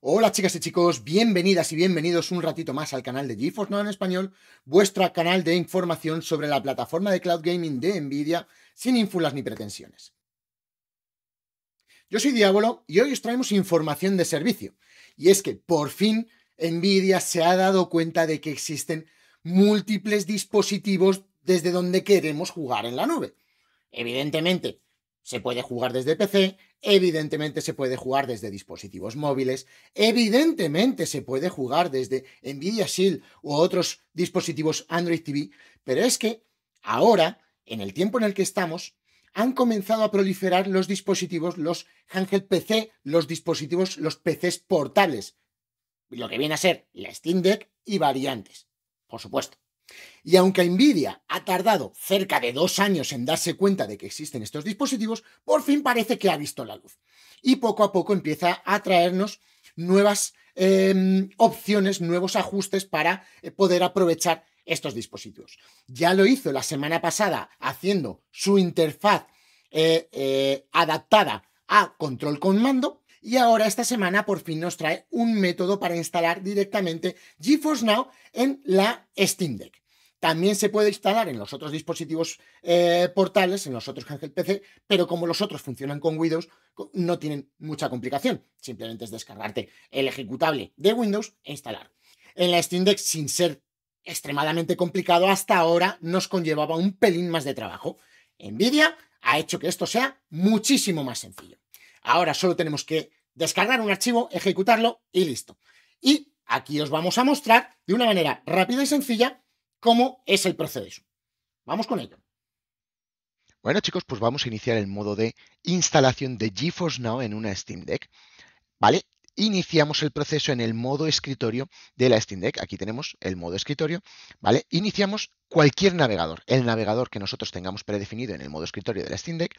Hola chicas y chicos, bienvenidas y bienvenidos un ratito más al canal de GeForce Now en español, vuestro canal de información sobre la plataforma de cloud gaming de Nvidia sin ínfulas ni pretensiones. Yo soy Diabolo y hoy os traemos información de servicio. Y es que por fin Nvidia se ha dado cuenta de que existen múltiples dispositivos desde donde queremos jugar en la nube. Evidentemente, se puede jugar desde PC, Evidentemente se puede jugar desde dispositivos móviles, evidentemente se puede jugar desde Nvidia Shield u otros dispositivos Android TV, pero es que ahora, en el tiempo en el que estamos, han comenzado a proliferar los dispositivos, los handheld PC, los dispositivos, los PCs portables, lo que viene a ser la Steam Deck y variantes, por supuesto. Y aunque Nvidia ha tardado cerca de dos años en darse cuenta de que existen estos dispositivos, por fin parece que ha visto la luz. Y poco a poco empieza a traernos nuevas em, opciones, nuevos ajustes para eh, poder aprovechar estos dispositivos. Ya lo hizo la semana pasada haciendo su interfaz eh, eh, adaptada a control con mando. Y ahora esta semana por fin nos trae un método para instalar directamente GeForce Now en la Steam Deck. También se puede instalar en los otros dispositivos eh, portales, en los otros el PC, pero como los otros funcionan con Windows, no tienen mucha complicación. Simplemente es descargarte el ejecutable de Windows e instalar. En la Steam Deck, sin ser extremadamente complicado, hasta ahora nos conllevaba un pelín más de trabajo. Nvidia ha hecho que esto sea muchísimo más sencillo. Ahora solo tenemos que descargar un archivo, ejecutarlo y listo. Y aquí os vamos a mostrar de una manera rápida y sencilla cómo es el proceso. Vamos con ello. Bueno chicos, pues vamos a iniciar el modo de instalación de GeForce Now en una Steam Deck. ¿Vale? Iniciamos el proceso en el modo escritorio de la Steam Deck. Aquí tenemos el modo escritorio, ¿vale? Iniciamos cualquier navegador, el navegador que nosotros tengamos predefinido en el modo escritorio de la Steam Deck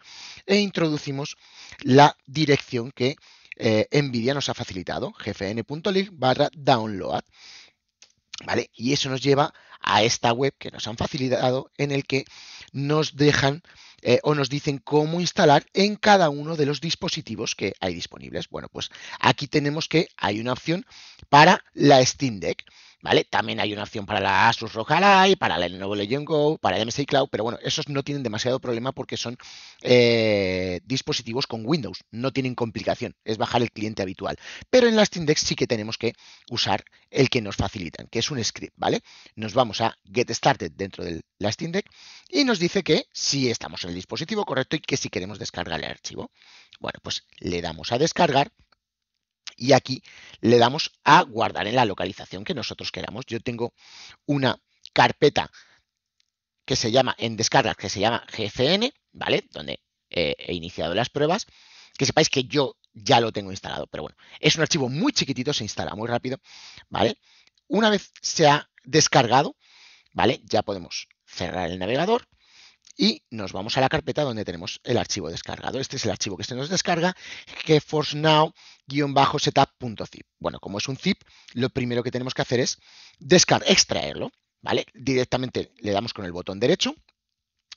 e introducimos la dirección que eh, NVIDIA nos ha facilitado, gfn.link barra download, ¿vale? Y eso nos lleva a esta web que nos han facilitado en el que nos dejan eh, o nos dicen cómo instalar en cada uno de los dispositivos que hay disponibles. Bueno, pues aquí tenemos que hay una opción para la Steam Deck. ¿vale? También hay una opción para la Asus ROG Ally, para la nuevo Legion Go, para el MSI Cloud, pero bueno, esos no tienen demasiado problema porque son eh, dispositivos con Windows, no tienen complicación, es bajar el cliente habitual. Pero en Lastindex sí que tenemos que usar el que nos facilitan, que es un script, ¿vale? Nos vamos a Get Started dentro del last y nos dice que si estamos en el dispositivo correcto y que si queremos descargar el archivo. Bueno, pues le damos a descargar y aquí le damos a guardar en la localización que nosotros queramos. Yo tengo una carpeta que se llama, en descarga que se llama GCN, ¿vale? Donde eh, he iniciado las pruebas. Que sepáis que yo ya lo tengo instalado, pero bueno, es un archivo muy chiquitito, se instala muy rápido, ¿vale? Una vez se ha descargado, ¿vale? Ya podemos cerrar el navegador y nos vamos a la carpeta donde tenemos el archivo descargado. Este es el archivo que se nos descarga, que setupzip Bueno, como es un zip, lo primero que tenemos que hacer es extraerlo, ¿vale? Directamente le damos con el botón derecho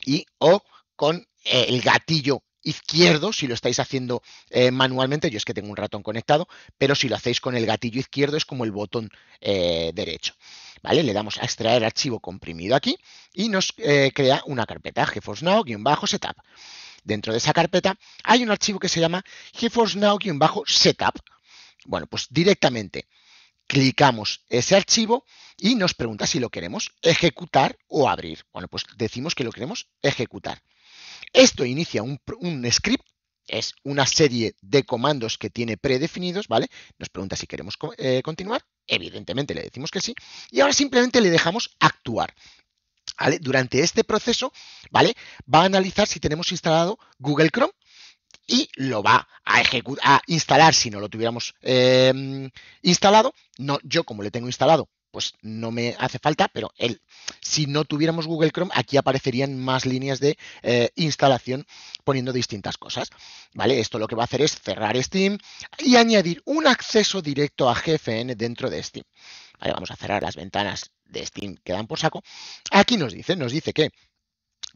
y o con eh, el gatillo izquierdo, si lo estáis haciendo eh, manualmente, yo es que tengo un ratón conectado, pero si lo hacéis con el gatillo izquierdo es como el botón eh, derecho. ¿Vale? Le damos a extraer archivo comprimido aquí y nos eh, crea una carpeta, GeForce Now-setup. Dentro de esa carpeta hay un archivo que se llama GeForce Now-setup. Bueno, pues directamente clicamos ese archivo y nos pregunta si lo queremos ejecutar o abrir. Bueno, pues decimos que lo queremos ejecutar. Esto inicia un, script es una serie de comandos que tiene predefinidos, ¿vale? Nos pregunta si queremos eh, continuar, evidentemente le decimos que sí, y ahora simplemente le dejamos actuar. Durante este proceso, ¿vale? Va a analizar si tenemos instalado Google Chrome y lo va a, a instalar si no lo tuviéramos em, instalado. No, yo como le tengo instalado pues no me hace falta, pero él, si no tuviéramos Google Chrome, aquí aparecerían más líneas de eh, instalación poniendo distintas cosas. ¿Vale? Esto lo que va a hacer es cerrar Steam y añadir un acceso directo a GFN dentro de Steam. Vamos a cerrar las ventanas de Steam que dan por saco. Aquí nos dice, nos dice que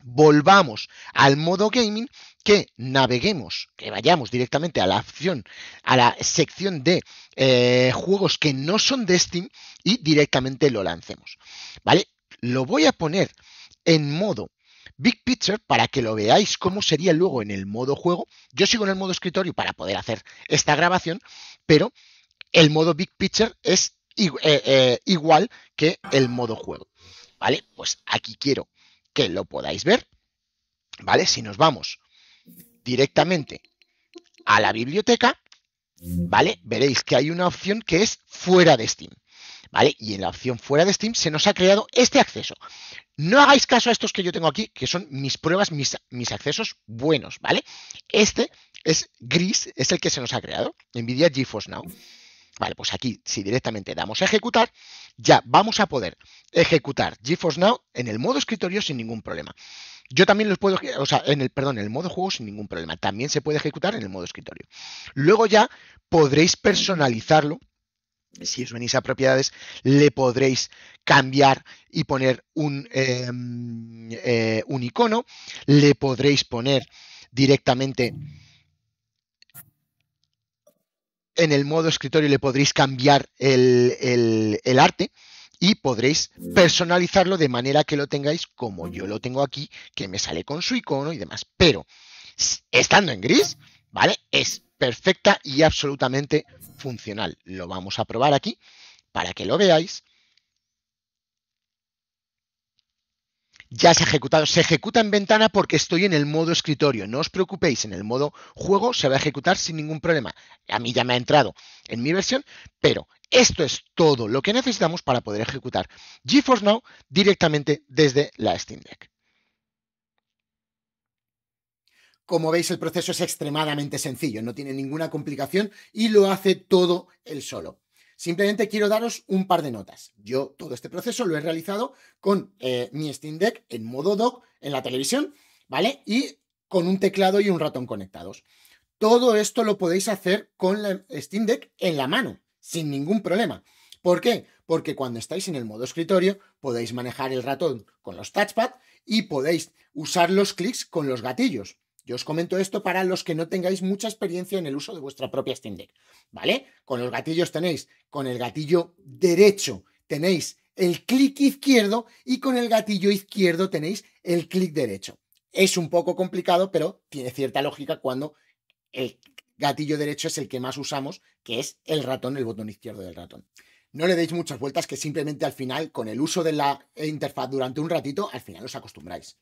volvamos al modo gaming, que naveguemos, que vayamos directamente a la opción, a la sección de eh, juegos que no son de Steam y directamente lo lancemos. ¿Vale? Lo voy a poner en modo Big Picture para que lo veáis cómo sería luego en el modo juego. Yo sigo en el modo escritorio para poder hacer esta grabación, pero el modo Big Picture es eh, eh, igual que el modo juego. ¿Vale? Pues aquí quiero que lo podáis ver. ¿Vale? Si nos vamos directamente a la biblioteca, ¿vale? Veréis que hay una opción que es fuera de Steam, ¿vale? Y en la opción fuera de Steam se nos ha creado este acceso. No hagáis caso a estos que yo tengo aquí, que son mis pruebas, mis, mis accesos buenos, ¿vale? Este es gris, es el que se nos ha creado, NVIDIA GeForce Now. Vale, pues aquí, si directamente damos a ejecutar, ya vamos a poder ejecutar GeForce Now en el modo escritorio sin ningún problema. Yo también los puedo, o sea, en el, perdón, en el modo juego sin ningún problema. También se puede ejecutar en el modo escritorio. Luego ya podréis personalizarlo. Si os venís a propiedades, le podréis cambiar y poner un, em, eh, un icono. Le podréis poner directamente en el modo escritorio, le podréis cambiar el arte y podréis personalizarlo de manera que lo tengáis como yo lo tengo aquí, que me sale con su icono y demás. Pero estando en gris, ¿vale? Es perfecta y absolutamente funcional. Lo vamos a probar aquí para que lo veáis. ya se ha ejecutado. Se ejecuta en ventana porque estoy en el modo escritorio. No os preocupéis, en el modo juego se va a ejecutar sin ningún problema. A mí ya me ha entrado en mi versión, pero esto es todo lo que necesitamos para poder ejecutar GeForce Now directamente desde la Steam Deck. Como veis, el proceso es extremadamente sencillo, no tiene ninguna complicación y lo hace todo él solo. Simplemente quiero daros un par de notas. Yo todo este proceso lo he realizado con eh, mi Steam Deck en modo dock en la televisión, ¿vale? Y con un teclado y un ratón conectados. Todo esto lo podéis hacer con la Steam Deck en la mano, sin ningún problema. ¿Por qué? Porque cuando estáis en el modo escritorio podéis manejar el ratón con los touchpad y podéis usar los clics con los gatillos. Yo os comento esto para los que no tengáis mucha experiencia en el uso de vuestra propia Steam Deck, ¿vale? Con los gatillos tenéis, con el gatillo derecho tenéis el clic izquierdo y con el gatillo izquierdo tenéis el clic derecho. Es un poco complicado, pero tiene cierta lógica cuando el gatillo derecho es el que más usamos, que es el ratón, el botón izquierdo del ratón. No le deis muchas vueltas, que simplemente al final, con el uso de la interfaz durante un ratito, al final os acostumbráis.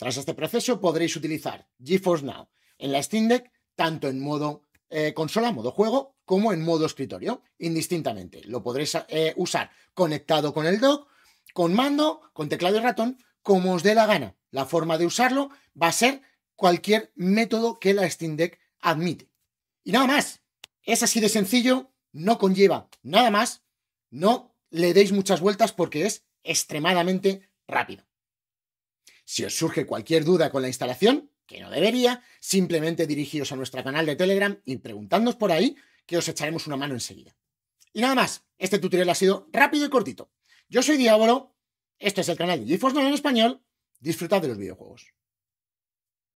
Tras este proceso podréis utilizar GeForce Now en la Steam Deck tanto en modo eh, consola, modo juego, como en modo escritorio, indistintamente. Lo podréis eh, usar conectado con el dock, con mando, con teclado y ratón, como os dé la gana. La forma de usarlo va a ser cualquier método que la Steam Deck admite. Y nada más. Es así de sencillo, no conlleva nada más. No le deis muchas vueltas porque es extremadamente rápido. Si os surge cualquier duda con la instalación, que no debería, simplemente dirigíos a nuestro canal de Telegram y preguntadnos por ahí que os echaremos una mano enseguida. Y nada más, este tutorial ha sido rápido y cortito. Yo soy Diablo, este es el canal de GeForce en español, disfrutad de los videojuegos.